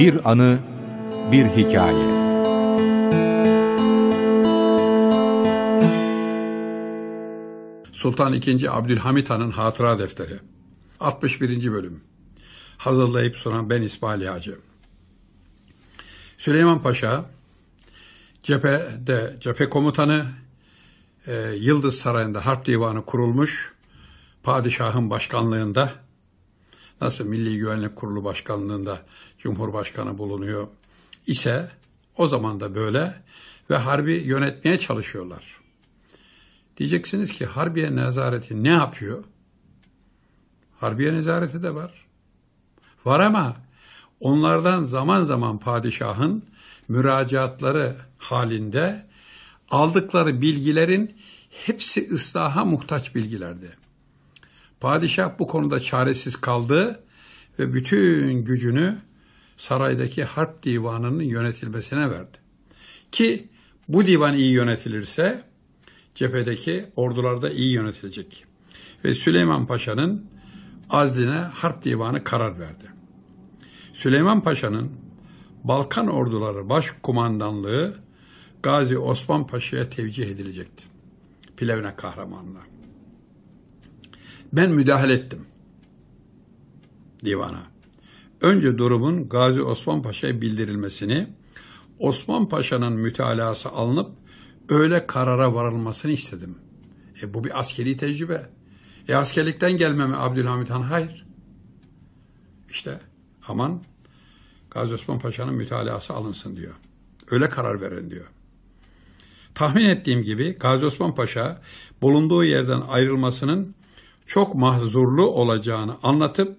Bir anı, bir hikaye. Sultan II. Abdülhamit Han'ın Hatıra Defteri 61. Bölüm Hazırlayıp sunan ben İsmail Hacı Süleyman Paşa cephede cephe komutanı e, Yıldız Sarayı'nda harp divanı kurulmuş padişahın başkanlığında nasıl Milli Güvenlik Kurulu Başkanlığında Cumhurbaşkanı bulunuyor ise o zaman da böyle ve harbi yönetmeye çalışıyorlar. Diyeceksiniz ki Harbiye Nezareti ne yapıyor? Harbiye Nezareti de var. Var ama onlardan zaman zaman padişahın müracaatları halinde aldıkları bilgilerin hepsi ıslaha muhtaç bilgilerdi. Padişah bu konuda çaresiz kaldı ve bütün gücünü saraydaki harp divanının yönetilmesine verdi. Ki bu divan iyi yönetilirse cephedeki ordularda iyi yönetilecek. Ve Süleyman Paşa'nın azline harp divanı karar verdi. Süleyman Paşa'nın Balkan orduları başkumandanlığı Gazi Osman Paşa'ya tevcih edilecekti. Plevne kahramanına. Ben müdahale ettim divana önce durumun Gazi Osman Paşa'ya bildirilmesini, Osman Paşa'nın mütalası alınıp öyle karara varılmasını istedim. E bu bir askeri tecrübe. E askerlikten gelmeme Abdülhamit Han hayır. İşte aman Gazi Osman Paşa'nın mütalası alınsın diyor. Öyle karar verin diyor. Tahmin ettiğim gibi Gazi Osman Paşa bulunduğu yerden ayrılmasının çok mahzurlu olacağını anlatıp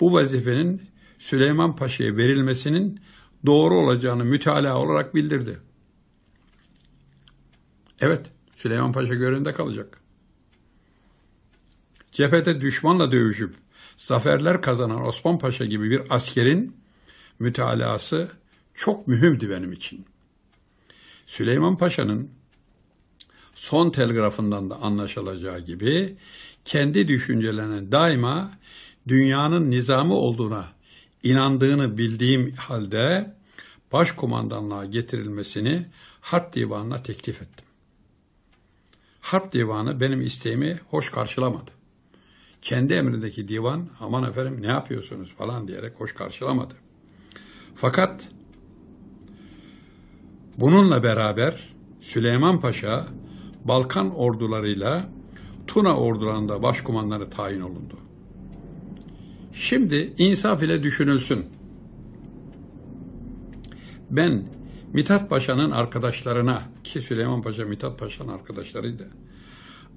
bu vazifenin Süleyman Paşa'ya verilmesinin doğru olacağını mütalaa olarak bildirdi. Evet, Süleyman Paşa görevinde kalacak. Cephete düşmanla dövüşüp zaferler kazanan Osman Paşa gibi bir askerin mütalası çok mühimdi benim için. Süleyman Paşa'nın son telgrafından da anlaşılacağı gibi kendi düşüncelerine daima dünyanın nizamı olduğuna inandığını bildiğim halde başkomandanlığa getirilmesini Harp Divanı'na teklif ettim. Harp Divanı benim isteğimi hoş karşılamadı. Kendi emrindeki divan aman efendim ne yapıyorsunuz falan diyerek hoş karşılamadı. Fakat bununla beraber Süleyman Paşa Balkan ordularıyla Tuna ordularında başkumandanı tayin olundu. Şimdi insaf ile düşünülsün. Ben Mithat Paşa'nın arkadaşlarına ki Süleyman Paşa Mithat Paşa'nın arkadaşlarıydı.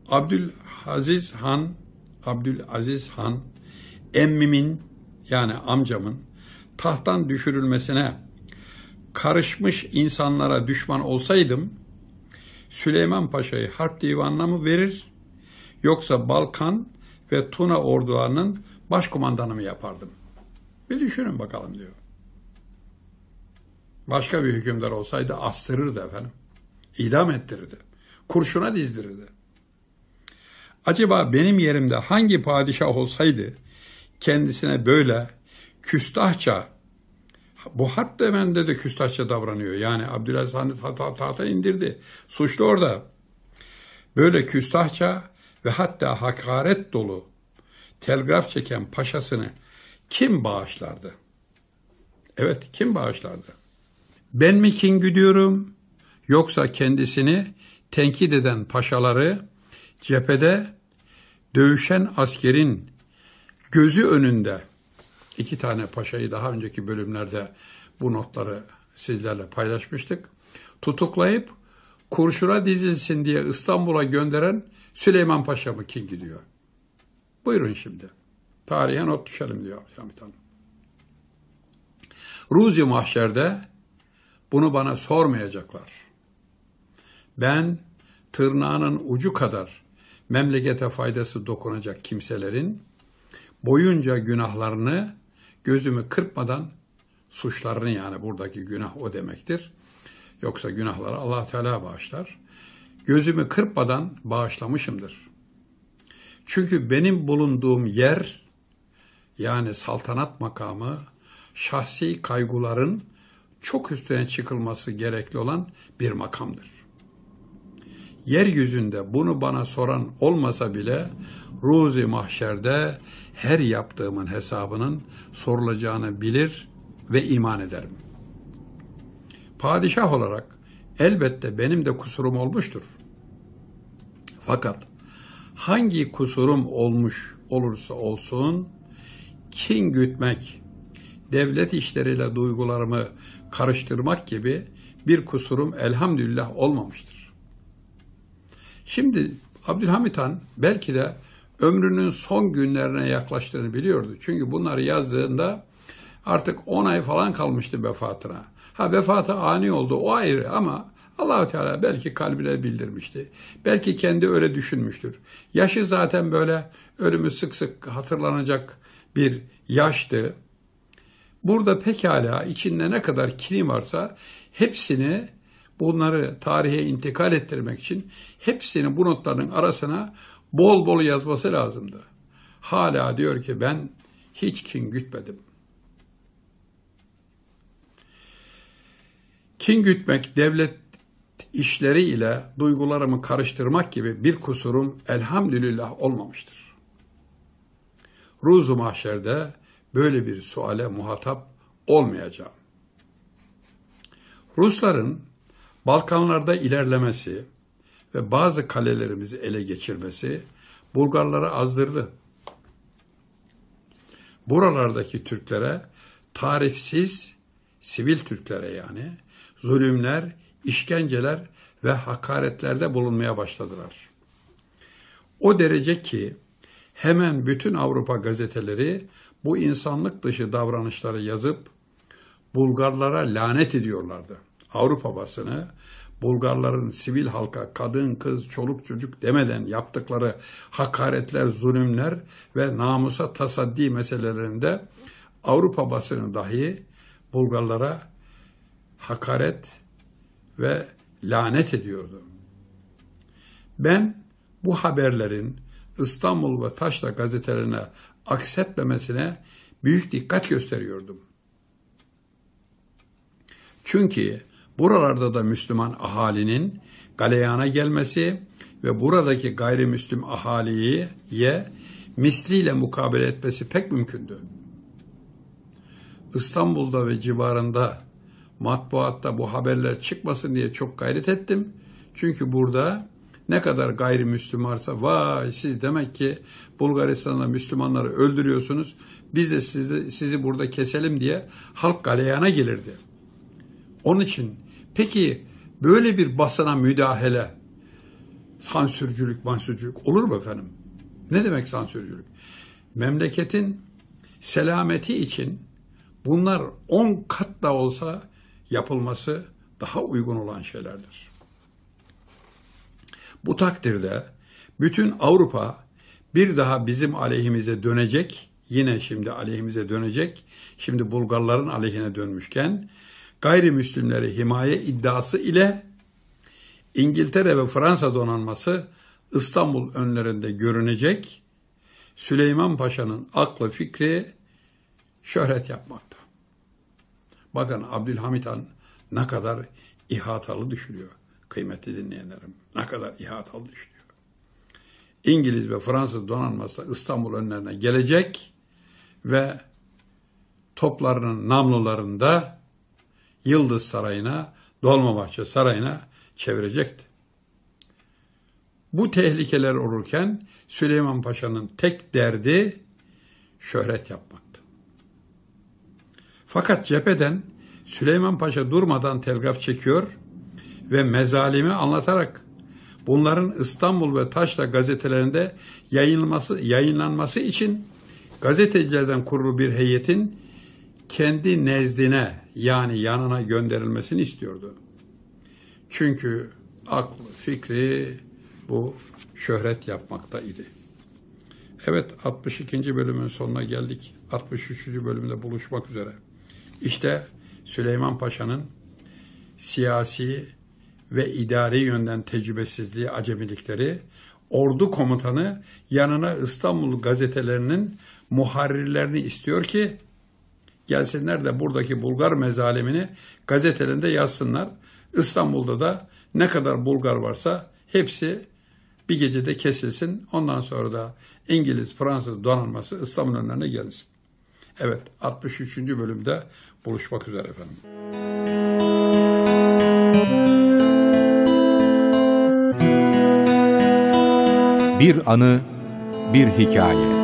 Abdülaziz Han Abdülaziz Han emmimin yani amcamın tahttan düşürülmesine karışmış insanlara düşman olsaydım Süleyman Paşa'yı harp divanına mı verir yoksa Balkan ve Tuna ordularının başkumandanımı yapardım. Bir düşünün bakalım diyor. Başka bir hükümdar olsaydı astırırdı efendim. İdam ettirirdi. Kurşuna dizdirirdi. Acaba benim yerimde hangi padişah olsaydı kendisine böyle küstahça bu harp demende de küstahça davranıyor. Yani Abdülaziz Han'ı tahta, tahta indirdi. Suçlu orada. Böyle küstahça ve hatta hakaret dolu telgraf çeken paşasını kim bağışlardı? Evet kim bağışlardı? Ben mi kin gidiyorum yoksa kendisini tenkit eden paşaları cephede dövüşen askerin gözü önünde iki tane paşayı daha önceki bölümlerde bu notları sizlerle paylaşmıştık. Tutuklayıp kurşuna dizilsin diye İstanbul'a gönderen Süleyman Paşa mı kin gidiyor? Buyurun şimdi. Tarihe not düşelim diyor Abdülhamit Hanım. Ruzi mahşerde bunu bana sormayacaklar. Ben tırnağının ucu kadar memlekete faydası dokunacak kimselerin boyunca günahlarını gözümü kırpmadan suçlarını yani buradaki günah o demektir. Yoksa günahları Allah Teala bağışlar. Gözümü kırpmadan bağışlamışımdır. Çünkü benim bulunduğum yer yani saltanat makamı şahsi kayguların çok üstüne çıkılması gerekli olan bir makamdır. Yeryüzünde bunu bana soran olmasa bile ruzi mahşerde her yaptığımın hesabının sorulacağını bilir ve iman ederim. Padişah olarak elbette benim de kusurum olmuştur. Fakat hangi kusurum olmuş olursa olsun kin gütmek, devlet işleriyle duygularımı karıştırmak gibi bir kusurum elhamdülillah olmamıştır. Şimdi Abdülhamit Han belki de ömrünün son günlerine yaklaştığını biliyordu. Çünkü bunları yazdığında artık 10 ay falan kalmıştı vefatına. Ha vefatı ani oldu o ayrı ama Allahu Teala belki kalbine bildirmişti. Belki kendi öyle düşünmüştür. Yaşı zaten böyle ölümü sık sık hatırlanacak bir yaştı. Burada pekala içinde ne kadar kini varsa hepsini bunları tarihe intikal ettirmek için hepsini bu notların arasına bol bol yazması lazımdı. Hala diyor ki ben hiç kin gütmedim. Kin gütmek devlet işleri ile duygularımı karıştırmak gibi bir kusurum elhamdülillah olmamıştır. Ruzu mahşerde böyle bir suale muhatap olmayacağım. Rusların Balkanlarda ilerlemesi ve bazı kalelerimizi ele geçirmesi Bulgarlara azdırdı. Buralardaki Türklere tarifsiz, sivil Türklere yani zulümler işkenceler ve hakaretlerde bulunmaya başladılar. O derece ki hemen bütün Avrupa gazeteleri bu insanlık dışı davranışları yazıp Bulgarlara lanet ediyorlardı. Avrupa basını Bulgarların sivil halka, kadın, kız, çoluk çocuk demeden yaptıkları hakaretler, zulümler ve namusa tasaddi meselelerinde Avrupa basını dahi Bulgarlara hakaret ve lanet ediyordu. Ben bu haberlerin İstanbul ve Taşla gazetelerine aksetmemesine büyük dikkat gösteriyordum. Çünkü buralarda da Müslüman ahalinin galeyana gelmesi ve buradaki gayrimüslim ahaliye misliyle mukabele etmesi pek mümkündü. İstanbul'da ve civarında matbuatta bu haberler çıkmasın diye çok gayret ettim. Çünkü burada ne kadar gayrimüslim varsa vay siz demek ki Bulgaristan'da Müslümanları öldürüyorsunuz. Biz de sizi, sizi burada keselim diye halk galeyana gelirdi. Onun için peki böyle bir basına müdahale sansürcülük, mansürcülük olur mu efendim? Ne demek sansürcülük? Memleketin selameti için bunlar 10 kat da olsa yapılması daha uygun olan şeylerdir. Bu takdirde bütün Avrupa bir daha bizim aleyhimize dönecek, yine şimdi aleyhimize dönecek, şimdi Bulgarların aleyhine dönmüşken gayrimüslimleri himaye iddiası ile İngiltere ve Fransa donanması İstanbul önlerinde görünecek, Süleyman Paşa'nın aklı fikri şöhret yapmaktı. Bakın Abdülhamit Han ne kadar ihatalı düşünüyor kıymetli dinleyenlerim. Ne kadar ihatalı düşünüyor. İngiliz ve Fransız donanması da İstanbul önlerine gelecek ve toplarının namlularında Yıldız Sarayı'na, Dolmabahçe Sarayı'na çevirecekti. Bu tehlikeler olurken Süleyman Paşa'nın tek derdi şöhret yapmak. Fakat cepheden Süleyman Paşa durmadan telgraf çekiyor ve mezalimi anlatarak bunların İstanbul ve Taşla gazetelerinde yayınlanması, yayınlanması için gazetecilerden kurulu bir heyetin kendi nezdine yani yanına gönderilmesini istiyordu. Çünkü aklı, fikri bu şöhret yapmakta idi. Evet 62. bölümün sonuna geldik. 63. bölümde buluşmak üzere. İşte Süleyman Paşa'nın siyasi ve idari yönden tecrübesizliği, acemilikleri, ordu komutanı yanına İstanbul gazetelerinin muharrirlerini istiyor ki gelsinler de buradaki Bulgar mezalemini gazetelerinde yazsınlar. İstanbul'da da ne kadar Bulgar varsa hepsi bir gecede kesilsin. Ondan sonra da İngiliz, Fransız donanması İstanbul önlerine gelsin. Evet 63. bölümde buluşmak üzere efendim. Bir anı, bir hikaye.